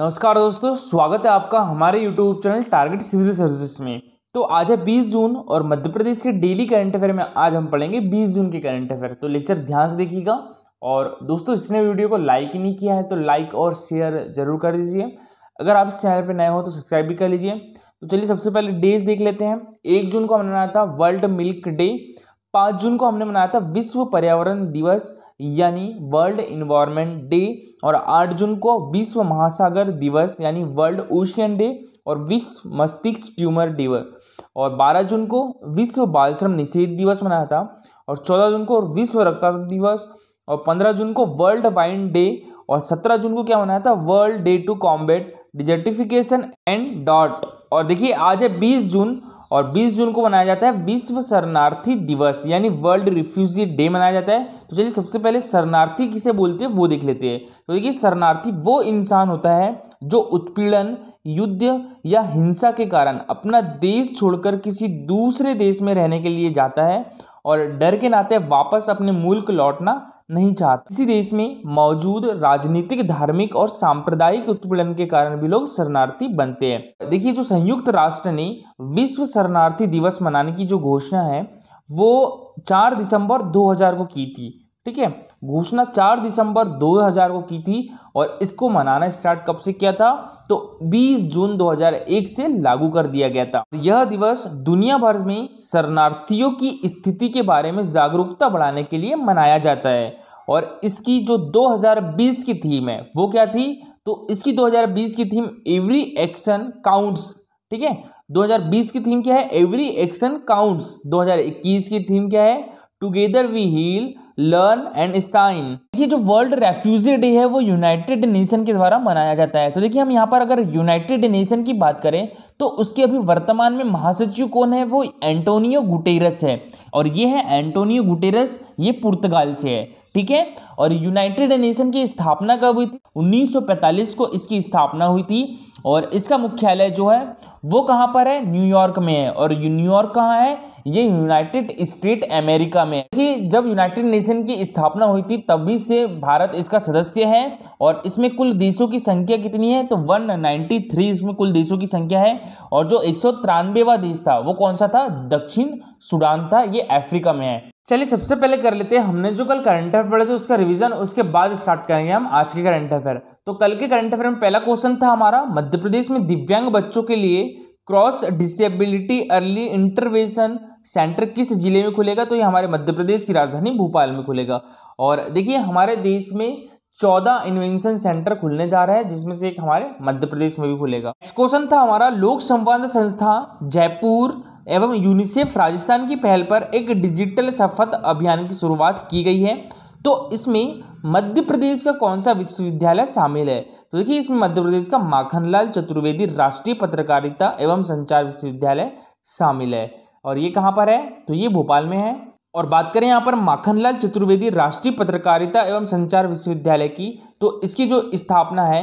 नमस्कार दोस्तों स्वागत है आपका हमारे YouTube channel target civil services में तो आज है 20 जून और मध्य प्रदेश के डेली करंट अफेयर में आज हम पढ़ेंगे 20 जून के करंट अफेयर तो लेक्चर ध्यान से देखिएगा और दोस्तों इसने वीडियो को लाइक नहीं किया है तो लाइक और शेयर जरूर कर दीजिए अगर आप इस चैनल पर नए हो तो सब्सक्राइब भी कर लीजिए तो चलिए सबसे पहले डेज देख लेते हैं एक जून को हमने मनाया था वर्ल्ड मिल्क डे पाँच जून को हमने मनाया था विश्व पर्यावरण दिवस यानी वर्ल्ड इन्वायरमेंट डे और आठ जून को विश्व महासागर दिवस यानी वर्ल्ड ओशियन डे और विश्व मस्तिष्क ट्यूमर दिवस और बारह जून को विश्व बाल श्रम निषेध दिवस मनाया था और चौदह जून को विश्व रक्तदान दिवस और पंद्रह जून को वर्ल्ड वाइन डे और सत्रह जून को क्या मनाया था world day to combat desertification and डॉट और देखिए आज है बीस जून और 20 जून को मनाया जाता है विश्व शरणार्थी दिवस यानी वर्ल्ड रिफ्यूजी डे मनाया जाता है तो चलिए सबसे पहले शरणार्थी किसे बोलते हैं वो देख लेते हैं तो देखिए शरणार्थी वो इंसान होता है जो उत्पीड़न युद्ध या हिंसा के कारण अपना देश छोड़कर किसी दूसरे देश में रहने के लिए जाता है और डर के नाते वापस अपने मुल्क लौटना नहीं चाहता इसी देश में मौजूद राजनीतिक धार्मिक और सांप्रदायिक उत्पीड़न के कारण भी लोग शरणार्थी बनते हैं देखिए जो संयुक्त राष्ट्र ने विश्व शरणार्थी दिवस मनाने की जो घोषणा है वो चार दिसंबर 2000 को की थी ठीक है घोषणा 4 दिसंबर 2000 को की थी और इसको मनाना स्टार्ट कब से किया था तो 20 जून 2001 से लागू कर दिया गया था यह दिवस दुनिया भर में शरणार्थियों की स्थिति के बारे में जागरूकता बढ़ाने के लिए मनाया जाता है और इसकी जो 2020 की थीम है वो क्या थी तो इसकी 2020 की थीम एवरी एक्शन काउंट्स ठीक है 2020 की थीम क्या है एवरी एक्शन काउंट्स 2021 की थीम क्या है together we heal learn and sign ये जो वर्ल्ड रेफ्यूजी डे है वो यूनाइटेड नेशन के द्वारा मनाया जाता है तो देखिए हम यहाँ पर अगर यूनाइटेड नेशन की बात करें तो उसके अभी वर्तमान में महासचिव कौन है वो एंटोनियो गुटेरस है और ये है एंटोनियो गुटेरस ये पुर्तगाल से है ठीक है और यूनाइटेड नेशन की स्थापना कब हुई थी 1945 को इसकी स्थापना हुई थी और इसका मुख्यालय जो है वो कहाँ पर है न्यूयॉर्क में है और न्यूयॉर्क कहाँ है ये यूनाइटेड स्टेट अमेरिका में है जब यूनाइटेड नेशन की स्थापना हुई थी तब भी से भारत इसका सदस्य है और इसमें कुल देशों की संख्या कितनी है तो 193 इसमें कुल देशों की संख्या है और जो एक देश था वो कौन सा था दक्षिण सूडान था ये अफ्रीका में है चलिए सबसे पहले कर लेते हैं हमने जो कल करंट अफेयर पढ़े थे उसका रिवीजन उसके बाद स्टार्ट करेंगे हम आज के करंट अफेयर तो कल के करंट अफेयर में पहला क्वेश्चन था हमारा मध्य प्रदेश में दिव्यांग बच्चों के लिए cross disability early intervention centre किस जिले में खुलेगा तो ये हमारे मध्य प्रदेश की राजधानी भोपाल में खुलेगा और देखिए हमारे देश में चौदह इन्वेंशन सेंटर खुलने जा रहा है जिसमें से एक हमारे मध्य प्रदेश में भी खुलेगा क्वेश्चन था हमारा लोक संवाद संस्था जयपुर एवं यूनिसेफ राजस्थान की पहल पर एक डिजिटल शपथ अभियान की शुरुआत की गई है तो इसमें मध्य प्रदेश का कौन सा विश्वविद्यालय शामिल है तो देखिए इसमें मध्य प्रदेश का माखनलाल चतुर्वेदी राष्ट्रीय पत्रकारिता एवं संचार विश्वविद्यालय शामिल है और ये कहाँ पर है तो ये भोपाल में है और बात करें यहाँ पर माखनलाल चतुर्वेदी राष्ट्रीय पत्रकारिता एवं संचार विश्वविद्यालय की तो इसकी जो स्थापना है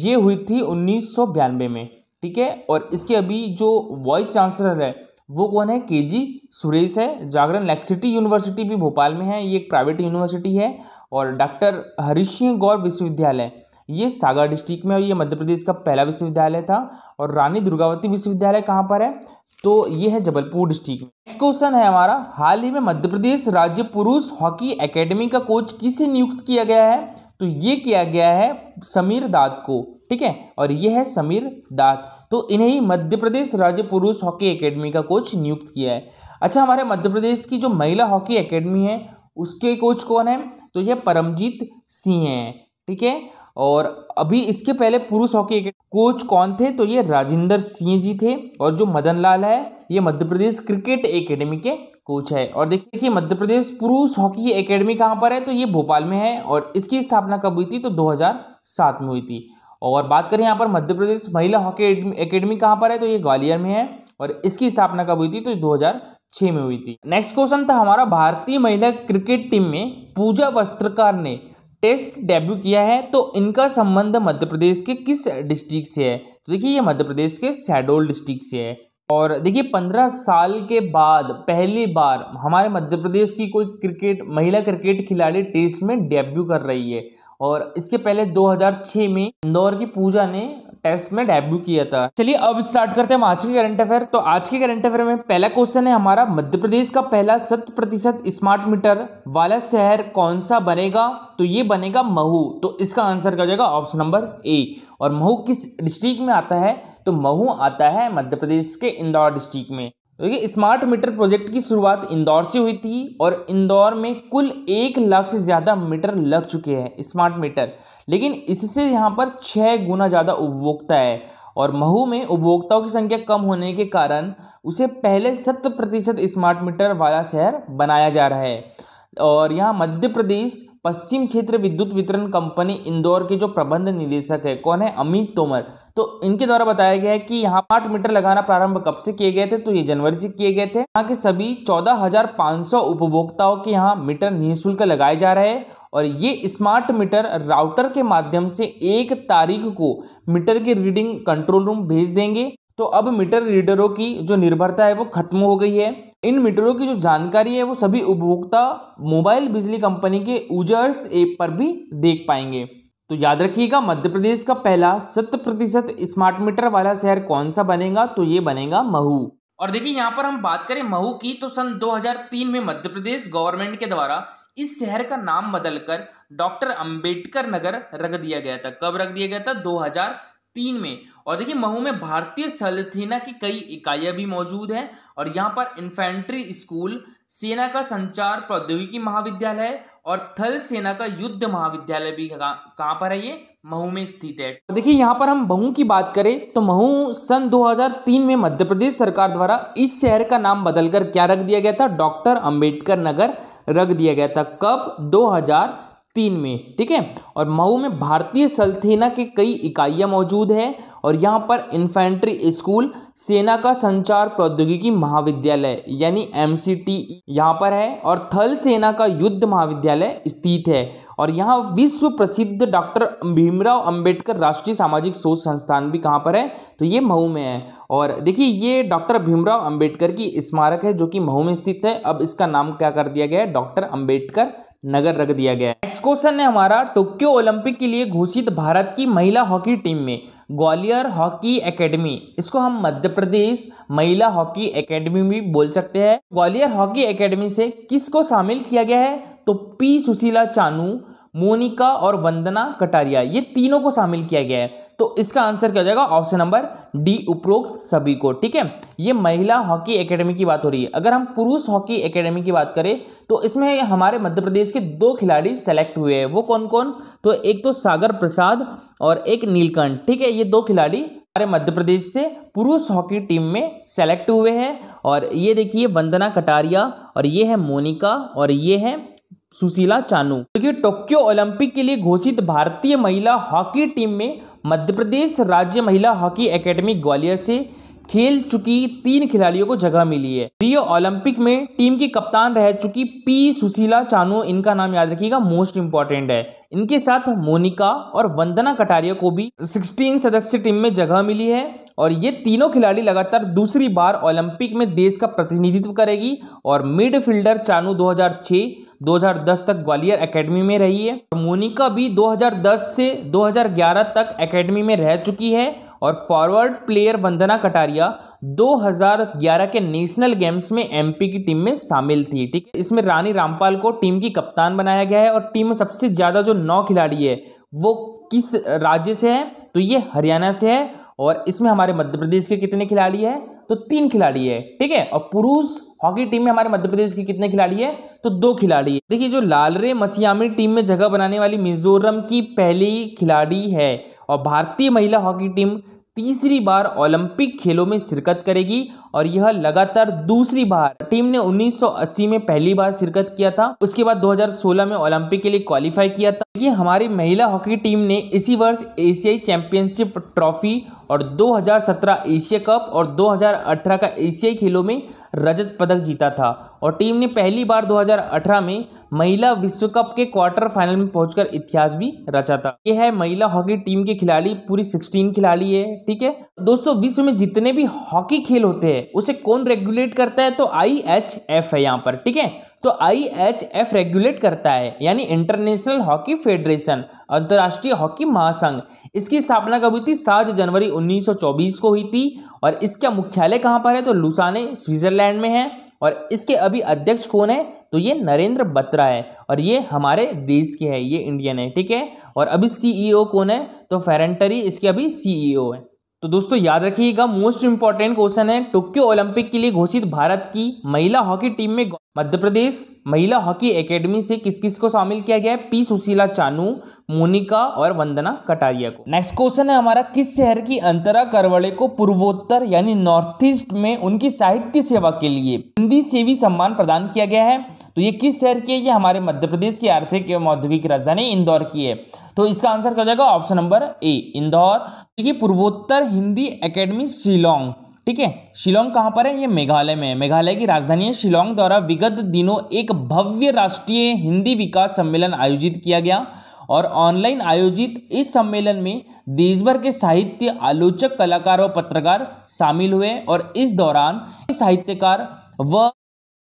ये हुई थी उन्नीस में ठीक है और इसके अभी जो वाइस चांसलर है वो कौन है के जी सुरेश है जागरण लेक्सिटी यूनिवर्सिटी भी भोपाल में है ये एक प्राइवेट यूनिवर्सिटी है और डॉक्टर हरीश गौर विश्वविद्यालय ये सागर डिस्ट्रिक्ट में और ये मध्य प्रदेश का पहला विश्वविद्यालय था और रानी दुर्गावती विश्वविद्यालय कहाँ पर है तो ये है जबलपुर डिस्ट्रिक्ट नेक्स्ट क्वेश्चन है हमारा हाल ही में मध्य प्रदेश राज्य पुरुष हॉकी एकेडमी का कोच किसे नियुक्त किया गया है तो ये किया गया है समीर दात को ठीक है और ये है समीर दात तो इन्हें ही मध्य प्रदेश राज्य पुरुष हॉकी एकेडमी का कोच नियुक्त किया है अच्छा हमारे मध्य प्रदेश की जो महिला हॉकी एकेडमी है उसके कोच कौन है तो यह परमजीत सिंह हैं ठीक है और अभी इसके पहले पुरुष हॉकी कोच कौन थे तो ये राजेंद्र सिंह जी थे और जो मदन लाल है ये मध्य प्रदेश क्रिकेट एकेडमी के कोच है और देखिए कि मध्य प्रदेश पुरुष हॉकी एकेडमी कहाँ पर है तो ये भोपाल में है और इसकी स्थापना कब हुई थी तो 2007 में हुई थी और बात करें यहाँ पर मध्य प्रदेश महिला हॉकी एकेडमी कहाँ पर है तो ये ग्वालियर में है और इसकी स्थापना कब हुई थी तो दो में हुई थी नेक्स्ट क्वेश्चन था हमारा भारतीय महिला क्रिकेट टीम में पूजा वस्त्रकार ने टेस्ट डेब्यू किया है तो इनका संबंध मध्य प्रदेश के किस डिस्ट्रिक्ट से है तो देखिए ये मध्य प्रदेश के शहडोल डिस्ट्रिक्ट से है और देखिए पंद्रह साल के बाद पहली बार हमारे मध्य प्रदेश की कोई क्रिकेट महिला क्रिकेट खिलाड़ी टेस्ट में डेब्यू कर रही है और इसके पहले 2006 में इंदौर की पूजा ने टेस्ट में डेब्यू किया था चलिए अब स्टार्ट करते हैं आज के करंट अफेयर तो आज के करंट अफेयर में पहला क्वेश्चन है हमारा मध्य प्रदेश का पहला शत प्रतिशत स्मार्ट मीटर वाला शहर कौन सा बनेगा तो ये बनेगा महू तो इसका आंसर क्या जाएगा ऑप्शन नंबर ए और महू किस डिस्ट्रिक्ट में आता है तो महू आता है मध्य प्रदेश के इंदौर डिस्ट्रिक्ट में तो ये स्मार्ट मीटर प्रोजेक्ट की शुरुआत इंदौर से हुई थी और इंदौर में कुल एक लाख से ज़्यादा मीटर लग चुके हैं स्मार्ट मीटर लेकिन इससे यहाँ पर छः गुना ज़्यादा उपभोक्ता है और महू में उपभोक्ताओं की संख्या कम होने के कारण उसे पहले सत्तर प्रतिशत स्मार्ट मीटर वाला शहर बनाया जा रहा है और यहाँ मध्य प्रदेश पश्चिम क्षेत्र विद्युत वितरण कंपनी इंदौर के जो प्रबंध निदेशक है कौन है अमित तोमर तो इनके द्वारा बताया गया है कि यहाँ स्मार्ट मीटर लगाना प्रारंभ कब से किए गए थे तो ये जनवरी से किए गए थे यहाँ के सभी चौदह उपभोक्ताओं के यहाँ मीटर निःशुल्क लगाए जा रहे हैं और ये स्मार्ट मीटर राउटर के माध्यम से एक तारीख को मीटर की रीडिंग कंट्रोल रूम भेज देंगे तो अब मीटर रीडरों की जो निर्भरता है वो खत्म हो गई है इन मीटरों की जो जानकारी है वो सभी उपभोक्ता मोबाइल बिजली कंपनी के यूजर्स ऐप पर भी देख पाएंगे तो याद रखिएगा मध्य प्रदेश का पहला शत प्रतिशत स्मार्ट मीटर वाला शहर कौन सा बनेगा तो ये बनेगा महू और देखिए यहाँ पर हम बात करें महू की तो सन 2003 में मध्य प्रदेश गवर्नमेंट के द्वारा इस शहर का नाम बदलकर डॉक्टर अंबेडकर नगर रख दिया गया था कब रख दिया गया था 2003 में और देखिए महू में भारतीय थलसेना की कई इकाइयां भी मौजूद हैं और यहाँ पर इन्फेंट्री स्कूल सेना का संचार प्रौद्योगिकी महाविद्यालय और थल सेना का युद्ध महाविद्यालय भी कहाँ पर है ये महू में स्थित है देखिए यहाँ पर हम महू की बात करें तो महू सन 2003 में मध्य प्रदेश सरकार द्वारा इस शहर का नाम बदलकर क्या रख दिया गया था डॉक्टर अंबेडकर नगर रख दिया गया था कब 2003 में ठीक है और मऊ में भारतीय सल्थेना के कई इकाइयां मौजूद है और यहाँ पर इन्फेंट्री स्कूल सेना का संचार प्रौद्योगिकी महाविद्यालय यानी एम सी टी यहाँ पर है और थल सेना का युद्ध महाविद्यालय स्थित है और यहाँ विश्व प्रसिद्ध डॉक्टर भीमराव अंबेडकर राष्ट्रीय सामाजिक सोच संस्थान भी कहाँ पर है तो ये मऊ में है और देखिए ये डॉक्टर भीमराव अंबेडकर की स्मारक है जो कि मऊ में स्थित है अब इसका नाम क्या कर दिया गया है डॉक्टर अम्बेडकर नगर रख दिया गया है नेक्स्ट क्वेश्चन है हमारा टोक्यो ओलंपिक के लिए घोषित भारत की महिला हॉकी टीम में ग्वालियर हॉकी एकेडमी इसको हम मध्य प्रदेश महिला हॉकी एकेडमी भी बोल सकते हैं ग्वालियर हॉकी एकेडमी से किसको शामिल किया गया है तो पी सुशीला चानू मोनिका और वंदना कटारिया ये तीनों को शामिल किया गया है तो इसका आंसर क्या हो जाएगा ऑप्शन नंबर डी उपरोक्त सभी को ठीक है ये महिला हॉकी एकेडमी की बात हो रही है अगर हम पुरुष हॉकी एकेडमी की बात करें तो इसमें हमारे मध्य प्रदेश के दो खिलाड़ी सेलेक्ट हुए हैं वो कौन कौन तो एक तो सागर प्रसाद और एक नीलकंठ ठीक है ये दो खिलाड़ी हमारे मध्य प्रदेश से पुरुष हॉकी टीम में सेलेक्ट हुए हैं और ये देखिए वंदना कटारिया और ये है मोनिका और ये है सुशीला चानू देखिए टोक्यो ओलंपिक के लिए घोषित भारतीय महिला हॉकी टीम में मध्य प्रदेश राज्य महिला हॉकी एकेडमी ग्वालियर से खेल चुकी तीन खिलाड़ियों को जगह मिली है रियो ओलंपिक में टीम की कप्तान रह चुकी पी सुशीला चानू इनका नाम याद रखिएगा मोस्ट इंपॉर्टेंट है इनके साथ मोनिका और वंदना कटारिया को भी 16 सदस्य टीम में जगह मिली है और ये तीनों खिलाड़ी लगातार दूसरी बार ओलंपिक में देश का प्रतिनिधित्व करेगी और मिडफील्डर चानू 2006 2010 तक ग्वालियर एकेडमी में रही है मोनिका भी 2010 से 2011 तक एकेडमी में रह चुकी है और फॉरवर्ड प्लेयर वंदना कटारिया 2011 के नेशनल गेम्स में एमपी की टीम में शामिल थी ठीक है इसमें रानी रामपाल को टीम की कप्तान बनाया गया है और टीम में सबसे ज़्यादा जो नौ खिलाड़ी है वो किस राज्य से है तो ये हरियाणा से है और इसमें हमारे मध्य प्रदेश के कितने खिलाड़ी हैं तो तीन खिलाड़ी है ठीक है और पुरुष हॉकी टीम में हमारे मध्य प्रदेश के कितने खिलाड़ी है तो दो खिलाड़ी है देखिए जो लालरे मसियामी टीम में जगह बनाने वाली मिजोरम की पहली खिलाड़ी है और भारतीय महिला हॉकी टीम तीसरी बार ओलंपिक खेलों में शिरकत करेगी और यह लगातार दूसरी बार टीम ने 1980 में पहली बार शिरकत किया था उसके बाद 2016 में ओलंपिक के लिए क्वालिफाई किया था ये हमारी महिला हॉकी टीम ने इसी वर्ष एशियाई चैंपियनशिप ट्रॉफी और 2017 एशिया कप और 2018 का एशियाई खेलों में रजत पदक जीता था और टीम ने पहली बार 2018 में महिला विश्व कप के क्वार्टर फाइनल में पहुंचकर इतिहास भी रचा था यह है महिला हॉकी टीम के खिलाड़ी पूरी 16 खिलाड़ी है ठीक है दोस्तों विश्व में जितने भी हॉकी खेल होते हैं उसे कौन रेगुलेट करता है तो आई एच एफ है यहाँ पर ठीक है तो आई एच एफ रेगुलेट करता है यानी इंटरनेशनल हॉकी फेडरेशन अंतर्राष्ट्रीय हॉकी महासंघ इसकी स्थापना कब हुई थी सात जनवरी 1924 को हुई थी और इसका मुख्यालय कहाँ पर है तो लुसाने स्विट्जरलैंड में है और इसके अभी अध्यक्ष कौन है तो ये नरेंद्र बत्रा है और ये हमारे देश के है ये इंडियन है ठीक है और अभी सीईओ e कौन है तो फेरेंटरी इसके अभी सीईओ e है तो दोस्तों याद रखिएगा मोस्ट इंपॉर्टेंट क्वेश्चन है टोक्यो ओलंपिक के लिए घोषित भारत की महिला हॉकी टीम में मध्य प्रदेश महिला हॉकी एकेडमी से किस किस को शामिल किया गया है पी सुशीला चानू मोनिका और वंदना कटारिया को नेक्स्ट क्वेश्चन है हमारा किस शहर की अंतरा करवड़े को पूर्वोत्तर यानी नॉर्थ ईस्ट में उनकी साहित्य सेवा के लिए हिंदी सेवी सम्मान प्रदान किया गया है तो ये किस शहर की है ये हमारे मध्य प्रदेश की आर्थिक एवं औद्योगिक राजधानी इंदौर की है तो इसका आंसर क्या हो जाएगा ऑप्शन नंबर ए इंदौर देखिए पूर्वोत्तर हिंदी अकेडमी शिलोंग ठीक है शिलोंग कहाँ पर है ये मेघालय में है मेघालय की राजधानी है शिलोंग द्वारा विगत दिनों एक भव्य राष्ट्रीय हिंदी विकास सम्मेलन आयोजित किया गया और ऑनलाइन आयोजित इस सम्मेलन में देश भर के साहित्य आलोचक कलाकार और पत्रकार शामिल हुए और इस दौरान साहित्यकार व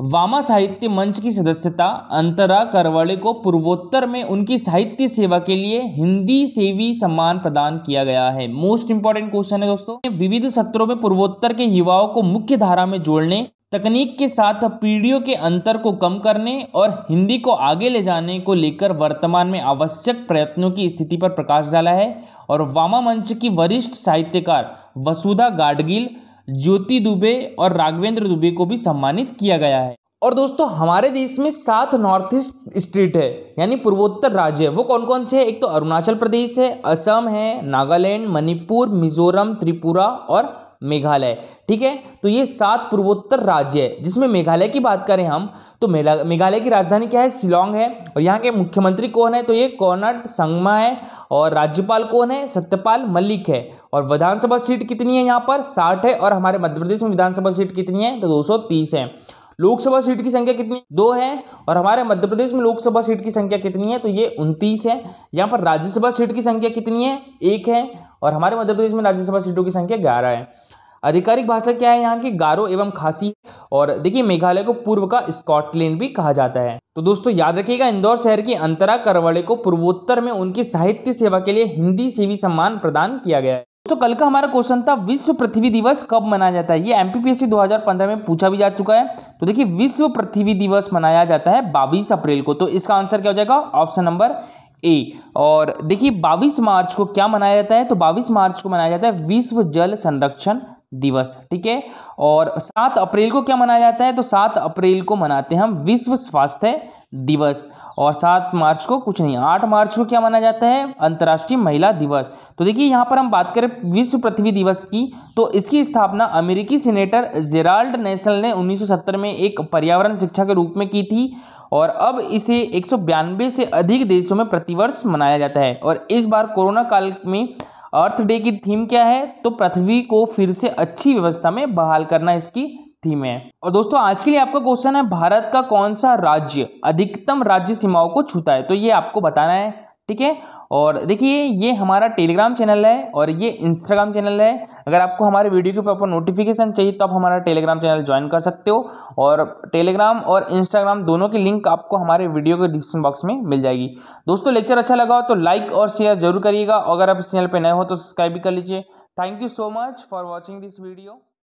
वामा साहित्य मंच की सदस्यता अंतरा करवड़े को पूर्वोत्तर में उनकी साहित्य सेवा के लिए हिंदी सेवी सम्मान प्रदान किया गया है मोस्ट इंपॉर्टेंट क्वेश्चन है दोस्तों विविध सत्रों में पूर्वोत्तर के युवाओं को मुख्य धारा में जोड़ने तकनीक के साथ पीढ़ियों के अंतर को कम करने और हिंदी को आगे ले जाने को लेकर वर्तमान में आवश्यक प्रयत्नों की स्थिति पर प्रकाश डाला है और वामा मंच की वरिष्ठ साहित्यकार वसुधा गाडगिल ज्योति दुबे और राघवेंद्र दुबे को भी सम्मानित किया गया है और दोस्तों हमारे देश में सात नॉर्थ ईस्ट स्टेट है यानी पूर्वोत्तर राज्य है वो कौन कौन से है एक तो अरुणाचल प्रदेश है असम है नागालैंड मणिपुर मिजोरम त्रिपुरा और मेघालय ठीक है तो ये सात पूर्वोत्तर राज्य है जिसमें मेघालय की बात करें हम तो मेघालय की राजधानी क्या है शिलोंग है और यहाँ के मुख्यमंत्री कौन है तो ये कॉनट संगमा है और राज्यपाल कौन है सत्यपाल मलिक है और विधानसभा सीट कितनी है यहाँ पर साठ है और हमारे मध्य प्रदेश में विधानसभा सीट कितनी है तो दो है लोकसभा सीट की संख्या कितनी दो है और हमारे मध्य प्रदेश में लोकसभा सीट की संख्या कितनी है तो ये उनतीस है यहाँ पर राज्यसभा सीट की संख्या कितनी है एक है और हमारे मध्य प्रदेश में राज्यसभा सीटों की संख्या ग्यारह है आधिकारिक भाषा क्या है यहाँ की गारो एवं खासी और देखिए मेघालय को पूर्व का स्कॉटलैंड भी कहा जाता है तो दोस्तों याद रखिएगा इंदौर शहर की अंतरा करवाड़े को पूर्वोत्तर में उनकी साहित्य सेवा के लिए हिंदी सेवी सम्मान प्रदान किया गया है तो कल का हमारा क्वेश्चन था विश्व पृथ्वी दिवस कब मनाया जाता है ये एमपीपीएससी 2015 में पूछा भी जा चुका है तो देखिए विश्व पृथ्वी दिवस मनाया जाता है बाईस अप्रैल को तो इसका आंसर क्या हो जाएगा ऑप्शन नंबर ए और देखिए 22 मार्च को क्या मनाया जाता है तो 22 मार्च को मनाया जाता है विश्व जल संरक्षण दिवस ठीक है और 7 अप्रैल को क्या मनाया जाता है तो 7 अप्रैल को मनाते हैं हम विश्व स्वास्थ्य दिवस और सात मार्च को कुछ नहीं आठ मार्च को क्या माना जाता है अंतर्राष्ट्रीय महिला दिवस तो देखिए यहाँ पर हम बात करें विश्व पृथ्वी दिवस की तो इसकी स्थापना अमेरिकी सीनेटर जेराल्ड नेशनल ने 1970 में एक पर्यावरण शिक्षा के रूप में की थी और अब इसे एक से अधिक देशों में प्रतिवर्ष मनाया जाता है और इस बार कोरोना काल में अर्थ डे की थीम क्या है तो पृथ्वी को फिर से अच्छी व्यवस्था में बहाल करना इसकी थीम है और दोस्तों आज के लिए आपका क्वेश्चन है भारत का कौन सा राज्य अधिकतम राज्य सीमाओं को छूता है तो ये आपको बताना है ठीक है और देखिए ये हमारा टेलीग्राम चैनल है और ये इंस्टाग्राम चैनल है अगर आपको हमारे वीडियो के प्रॉपर नोटिफिकेशन चाहिए तो आप हमारा टेलीग्राम चैनल ज्वाइन कर सकते हो और टेलीग्राम और इंस्टाग्राम दोनों की लिंक आपको हमारे वीडियो के डिस्क्रिप्शन बॉक्स में मिल जाएगी दोस्तों लेक्चर अच्छा लगा हो तो लाइक और शेयर जरूर करिएगा अगर आप इस चैनल पर नए हो तो सब्सक्राइब भी कर लीजिए thank you so much for watching this video